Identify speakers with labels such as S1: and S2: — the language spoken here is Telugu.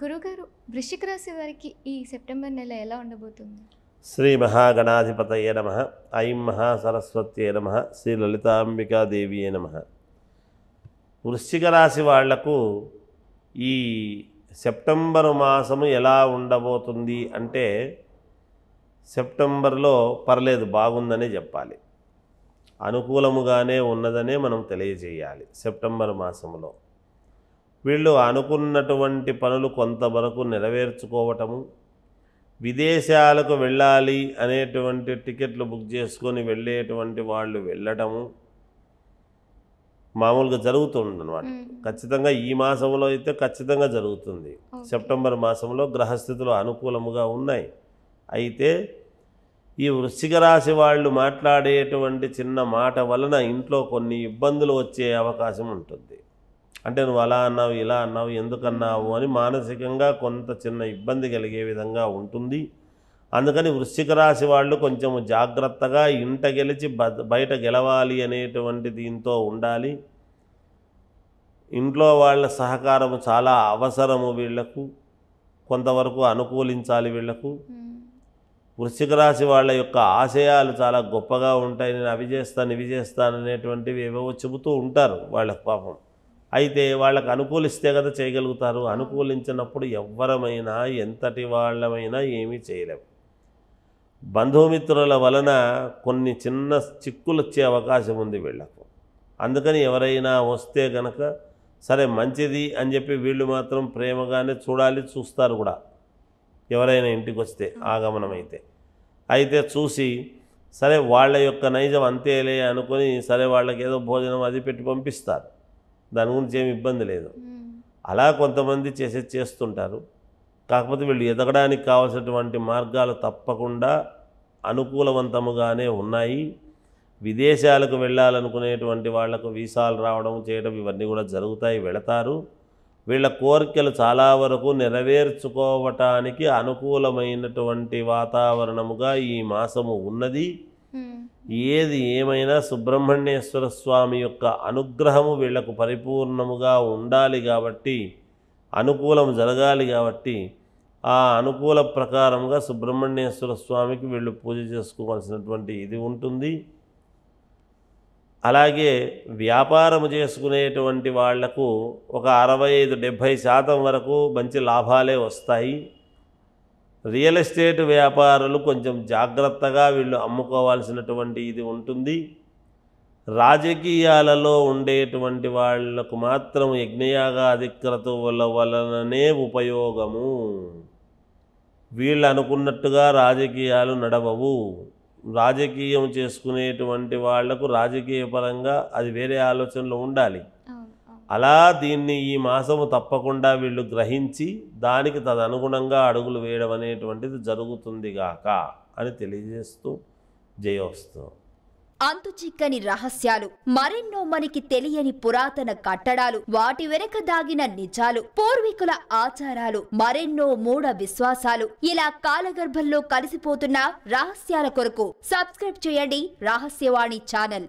S1: గురుగారు వృషిక రాశి వారికి ఈ సెప్టెంబర్ నెల ఎలా ఉండబోతుంది శ్రీ మహాగణాధిపతయే నమ ఐం మహాసరస్వతి నమ శ్రీ లలితాంబికాదేవియే నమ వృశ్చిక రాశి వాళ్లకు ఈ సెప్టెంబర్ మాసము ఎలా ఉండబోతుంది అంటే సెప్టెంబర్లో పర్లేదు బాగుందనే చెప్పాలి అనుకూలముగానే ఉన్నదనే మనం తెలియజేయాలి సెప్టెంబర్ మాసంలో వీళ్ళు అనుకున్నటువంటి పనులు కొంతవరకు నెరవేర్చుకోవటము విదేశాలకు వెళ్ళాలి అనేటువంటి టికెట్లు బుక్ చేసుకొని వెళ్ళేటువంటి వాళ్ళు వెళ్ళటము మామూలుగా జరుగుతుంది అనమాట ఖచ్చితంగా ఈ మాసంలో అయితే ఖచ్చితంగా జరుగుతుంది సెప్టెంబర్ మాసంలో గ్రహస్థితులు అనుకూలముగా ఉన్నాయి అయితే ఈ వృశ్చిక రాశి వాళ్ళు మాట్లాడేటువంటి చిన్న మాట వలన ఇంట్లో కొన్ని ఇబ్బందులు వచ్చే అవకాశం ఉంటుంది అంటే నువ్వు అలా అన్నావు ఇలా అన్నావు ఎందుకన్నావు అని మానసికంగా కొంత చిన్న ఇబ్బంది కలిగే విధంగా ఉంటుంది అందుకని వృశ్చిక రాశి వాళ్ళు కొంచెం జాగ్రత్తగా ఇంట గెలిచి బయట గెలవాలి అనేటువంటి దీంతో ఉండాలి ఇంట్లో వాళ్ళ సహకారం చాలా అవసరము వీళ్లకు కొంతవరకు అనుకూలించాలి వీళ్లకు వృశ్చిక రాశి వాళ్ళ యొక్క ఆశయాలు చాలా గొప్పగా ఉంటాయి నేను అవి చేస్తాను ఇవి చేస్తాను అనేటువంటివి ఏవేవో చెబుతూ ఉంటారు వాళ్ళ పాపం అయితే వాళ్ళకు అనుకూలిస్తే కదా చేయగలుగుతారు అనుకూలించినప్పుడు ఎవ్వరమైనా ఎంతటి వాళ్ళమైనా ఏమీ చేయలేము బంధుమిత్రుల వలన కొన్ని చిన్న చిక్కులు వచ్చే అవకాశం ఉంది వీళ్ళకు అందుకని ఎవరైనా వస్తే గనక సరే మంచిది అని చెప్పి వీళ్ళు మాత్రం ప్రేమగానే చూడాలి చూస్తారు కూడా ఎవరైనా ఇంటికి వస్తే ఆగమనం అయితే అయితే చూసి సరే వాళ్ళ యొక్క నైజం అంతేలే అనుకుని సరే వాళ్ళకి ఏదో భోజనం అది పెట్టి పంపిస్తారు దాని గురించి ఏమి ఇబ్బంది లేదు అలా కొంతమంది చేసే చేస్తుంటారు కాకపోతే వీళ్ళు ఎదగడానికి కావాల్సినటువంటి మార్గాలు తప్పకుండా అనుకూలవంతముగానే ఉన్నాయి విదేశాలకు వెళ్ళాలనుకునేటువంటి వాళ్లకు వీసాలు రావడం చేయడం ఇవన్నీ కూడా జరుగుతాయి వెళతారు వీళ్ళ కోరికలు చాలా వరకు నెరవేర్చుకోవటానికి అనుకూలమైనటువంటి వాతావరణముగా ఈ మాసము ఉన్నది ఏది ఏమైనా సుబ్రహ్మణ్యేశ్వర స్వామి యొక్క అనుగ్రహము వీళ్లకు పరిపూర్ణముగా ఉండాలి కాబట్టి అనుకూలం జరగాలి కాబట్టి ఆ అనుకూల ప్రకారంగా సుబ్రహ్మణ్యేశ్వర స్వామికి వీళ్ళు పూజ చేసుకోవాల్సినటువంటి ఇది ఉంటుంది అలాగే వ్యాపారం చేసుకునేటువంటి వాళ్లకు ఒక అరవై ఐదు డెబ్భై శాతం వరకు మంచి లాభాలే వస్తాయి రియల్ ఎస్టేట్ వ్యాపారులు కొంచెం జాగ్రత్తగా వీళ్ళు అమ్ముకోవాల్సినటువంటి ఇది ఉంటుంది రాజకీయాలలో ఉండేటువంటి వాళ్లకు మాత్రం యజ్ఞయాగాధిక్రత వల్ల వలననే ఉపయోగము వీళ్ళు అనుకున్నట్టుగా రాజకీయాలు నడవవు రాజకీయం చేసుకునేటువంటి వాళ్లకు రాజకీయపరంగా అది వేరే ఆలోచనలు ఉండాలి అలా దీన్ని ఈ మాసము తప్పకుండా వీళ్ళు గ్రహించి దానికి తదనుగుణంగా అడుగులు వేయడం అనేటువంటిది జరుగుతుంది గాక అని తెలియజేస్తూ జయోస్తూ అంతు చిక్కని రహస్యాలు మరెన్నో మనకి తెలియని పురాతన కట్టడాలు వాటి వెనక దాగిన నిజాలు పూర్వీకుల ఆచారాలు మరెన్నో మూఢ విశ్వాసాలు ఇలా కాలగర్భంలో కలిసిపోతున్న రహస్యాల కొరకు సబ్స్క్రైబ్ చేయండి రహస్యవాణి ఛానల్